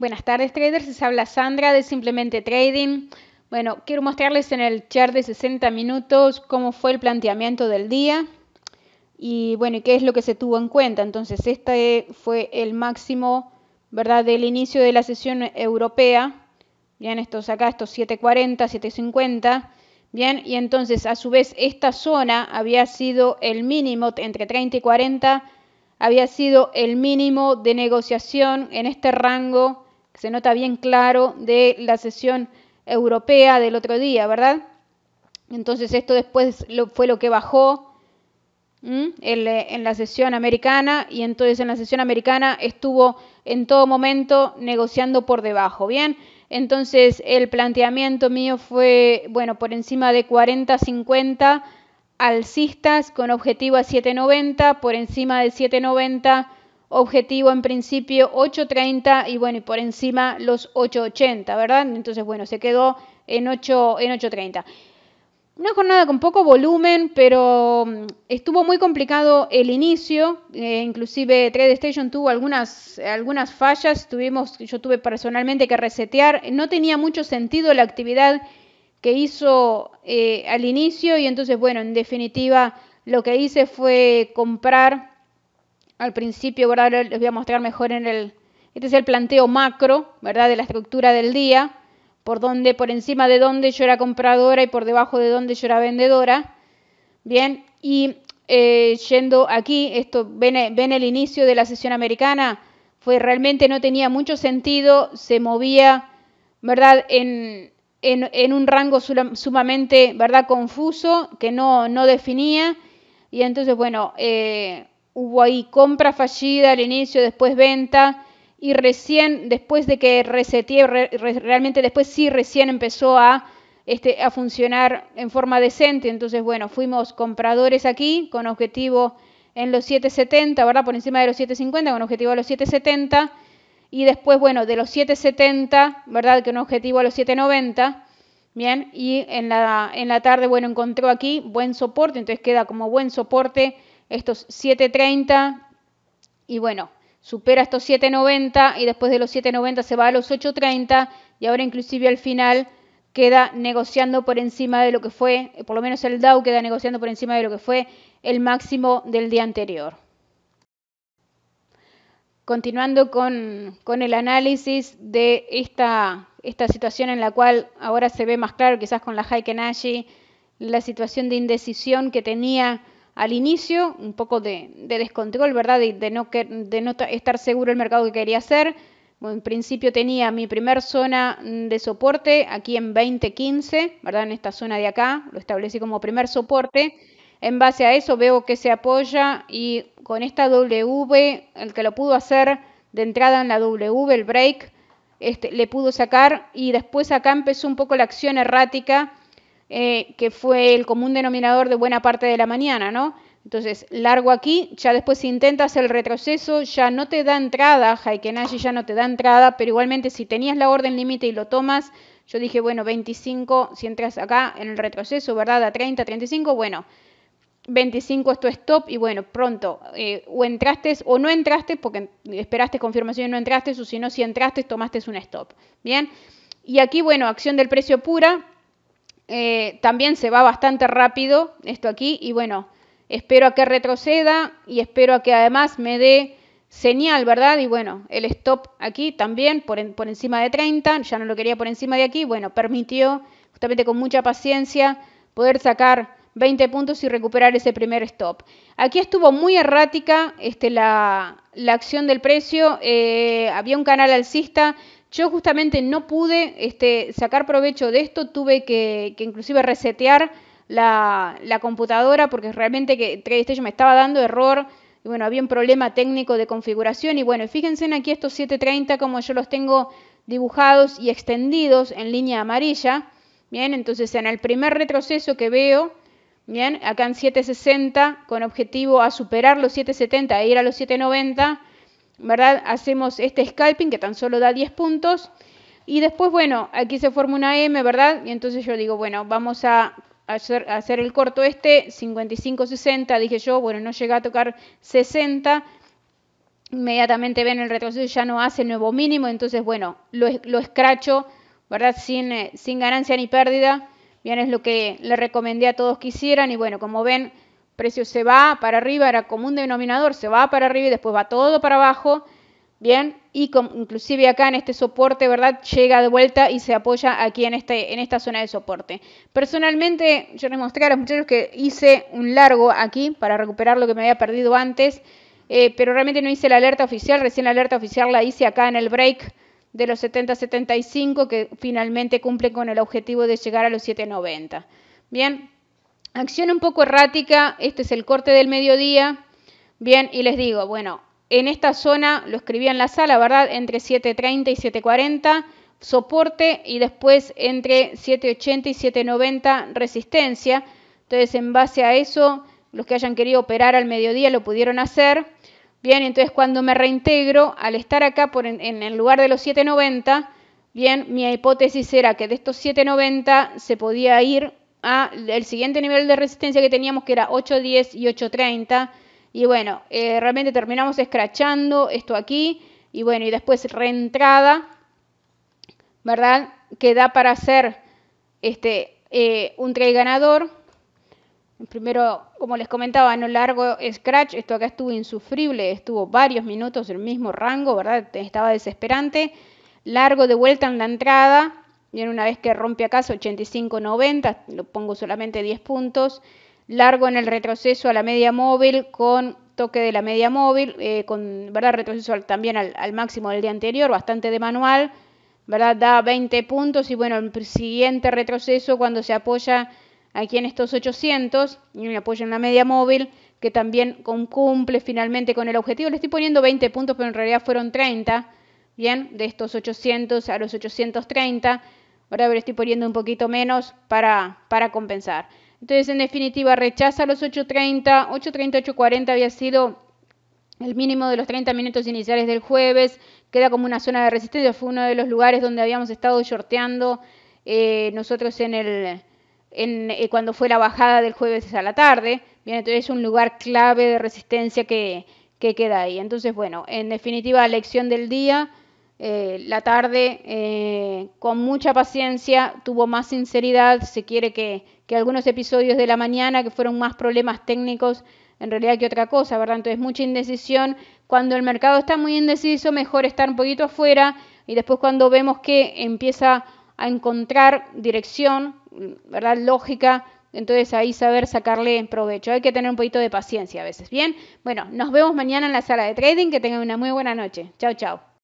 Buenas tardes traders, les habla Sandra de Simplemente Trading. Bueno, quiero mostrarles en el chart de 60 minutos cómo fue el planteamiento del día y bueno, qué es lo que se tuvo en cuenta. Entonces, este fue el máximo, ¿verdad?, del inicio de la sesión europea. Bien, estos acá, estos 740, 750. Bien, y entonces a su vez esta zona había sido el mínimo entre 30 y 40, había sido el mínimo de negociación en este rango se nota bien claro de la sesión europea del otro día, ¿verdad? Entonces esto después fue lo que bajó en, eh, en la sesión americana y entonces en la sesión americana estuvo en todo momento negociando por debajo, ¿bien? Entonces el planteamiento mío fue, bueno, por encima de 40, 50 alcistas con objetivo a 790, por encima de 790 objetivo en principio 8.30 y bueno, y por encima los 8.80, ¿verdad? Entonces, bueno, se quedó en 8 en 8.30. Una jornada con poco volumen, pero mm, estuvo muy complicado el inicio. Eh, inclusive Trade Station tuvo algunas, algunas fallas. Tuvimos, yo tuve personalmente que resetear. No tenía mucho sentido la actividad que hizo eh, al inicio. Y entonces, bueno, en definitiva, lo que hice fue comprar al principio, ¿verdad? Les voy a mostrar mejor en el... Este es el planteo macro, ¿verdad? De la estructura del día, por donde, por encima de donde yo era compradora y por debajo de donde yo era vendedora. Bien, y eh, yendo aquí, esto, ven, el inicio de la sesión americana, fue realmente no tenía mucho sentido, se movía, ¿verdad? En, un rango sumamente, ¿verdad? Confuso, que no, no definía. Y entonces, bueno, eh, hubo ahí compra fallida al inicio, después venta, y recién, después de que reseteé, realmente después sí recién empezó este, a, funcionar en forma decente. Entonces, bueno, fuimos compradores aquí con objetivo en los 770, ¿verdad? Por encima de los 750, con objetivo a los 770. Y después, bueno, de los 770, ¿verdad? Que un objetivo a los 790. Bien, y en la, en la tarde, bueno, encontró aquí buen soporte, entonces queda como buen soporte estos 7.30 y bueno, supera estos 7.90 y después de los 7.90 se va a los 8.30 y ahora inclusive al final queda negociando por encima de lo que fue, por lo menos el Dow queda negociando por encima de lo que fue el máximo del día anterior. Continuando con, el análisis de esta, esta, situación en la cual ahora se ve más claro, quizás con la Ashi, la situación de indecisión que tenía al inicio, un poco de, descontrol, ¿verdad? De, de no, que, no estar seguro el mercado que quería hacer. en principio tenía mi primer zona de soporte aquí en 2015, ¿verdad? En esta zona de acá, lo establecí como primer soporte. En base a eso veo que se apoya y con esta W, el que lo pudo hacer de entrada en la W, el break, este, le pudo sacar y después acá empezó un poco la acción errática eh, que fue el común denominador de buena parte de la mañana, ¿no? Entonces, largo aquí, ya después intentas el retroceso, ya no te da entrada, Haikenashi ya no te da entrada, pero igualmente si tenías la orden límite y lo tomas, yo dije, bueno, 25, si entras acá en el retroceso, ¿verdad? A 30, 35, bueno, 25 es tu stop y bueno, pronto, eh, o entraste o no entraste, porque esperaste confirmación y no entraste, o si no, si entraste, tomaste un stop, ¿bien? Y aquí, bueno, acción del precio pura, eh, también se va bastante rápido esto aquí y bueno, espero a que retroceda y espero a que además me dé señal, ¿verdad? Y bueno, el stop aquí también por, encima de 30, ya no lo quería por encima de aquí, bueno, permitió justamente con mucha paciencia poder sacar 20 puntos y recuperar ese primer stop. Aquí estuvo muy errática este, la, acción del precio, eh, había un canal alcista, yo justamente no pude este, sacar provecho de esto, tuve que, inclusive resetear la, computadora porque realmente que yo me estaba dando error. Y bueno, había un problema técnico de configuración. Y bueno, fíjense en aquí estos 730 como yo los tengo dibujados y extendidos en línea amarilla. Bien, entonces en el primer retroceso que veo, bien, acá en 760 con objetivo a superar los 770 e ir a los 790 ¿verdad? Hacemos este scalping que tan solo da 10 puntos. Y después, bueno, aquí se forma una M, ¿verdad? Y entonces yo digo, bueno, vamos a hacer, el corto este, 55-60, dije yo, bueno, no llega a tocar 60. Inmediatamente ven el retroceso, ya no hace nuevo mínimo, entonces, bueno, lo, escracho, ¿verdad? Sin, eh, sin ganancia ni pérdida. Bien, es lo que le recomendé a todos que hicieran. Y bueno, como ven, precio se va para arriba, era como un denominador, se va para arriba y después va todo para abajo, ¿bien? Y inclusive acá en este soporte, ¿verdad? Llega de vuelta y se apoya aquí en, este, en esta zona de soporte. Personalmente, yo les mostré a los muchachos que hice un largo aquí para recuperar lo que me había perdido antes, eh, pero realmente no hice la alerta oficial, recién la alerta oficial la hice acá en el break de los 70-75 que finalmente cumple con el objetivo de llegar a los 790. Bien, Acción un poco errática, este es el corte del mediodía. Bien, y les digo, bueno, en esta zona, lo escribí en la sala, ¿verdad? Entre 7.30 y 7.40 soporte y después entre 7.80 y 7.90 resistencia. Entonces, en base a eso, los que hayan querido operar al mediodía lo pudieron hacer. Bien, entonces cuando me reintegro, al estar acá en, en el lugar de los 7.90, bien, mi hipótesis era que de estos 7.90 se podía ir el siguiente nivel de resistencia que teníamos que era 8.10 y 8.30 y bueno, eh, realmente terminamos escrachando esto aquí y bueno, y después reentrada, ¿verdad? Que da para hacer este, eh, un trade ganador. Primero, como les comentaba, no largo scratch, esto acá estuvo insufrible, estuvo varios minutos el mismo rango, ¿verdad? Estaba desesperante. Largo de vuelta en la entrada, Bien, una vez que rompe acaso 85-90, lo pongo solamente 10 puntos. Largo en el retroceso a la media móvil con toque de la media móvil, eh, con ¿verdad? retroceso también al, máximo del día anterior, bastante de manual, ¿verdad? da 20 puntos y bueno, el siguiente retroceso cuando se apoya aquí en estos 800 y me apoya en la media móvil, que también cumple finalmente con el objetivo. Le estoy poniendo 20 puntos, pero en realidad fueron 30, bien, de estos 800 a los 830 ahora estoy poniendo un poquito menos para, para compensar. Entonces, en definitiva, rechaza los 8.30, 8.30, 8.40 había sido el mínimo de los 30 minutos iniciales del jueves, queda como una zona de resistencia, fue uno de los lugares donde habíamos estado shorteando eh, nosotros en el, eh, cuando fue la bajada del jueves a la tarde, bien, entonces es un lugar clave de resistencia que, que queda ahí. Entonces, bueno, en definitiva, lección del día, eh, la tarde eh, con mucha paciencia, tuvo más sinceridad, se quiere que, que, algunos episodios de la mañana que fueron más problemas técnicos en realidad que otra cosa, ¿verdad? Entonces mucha indecisión, cuando el mercado está muy indeciso, mejor estar un poquito afuera y después cuando vemos que empieza a encontrar dirección, ¿verdad? Lógica, entonces ahí saber sacarle provecho. Hay que tener un poquito de paciencia a veces. Bien, bueno, nos vemos mañana en la sala de trading. Que tengan una muy buena noche. Chao, chao.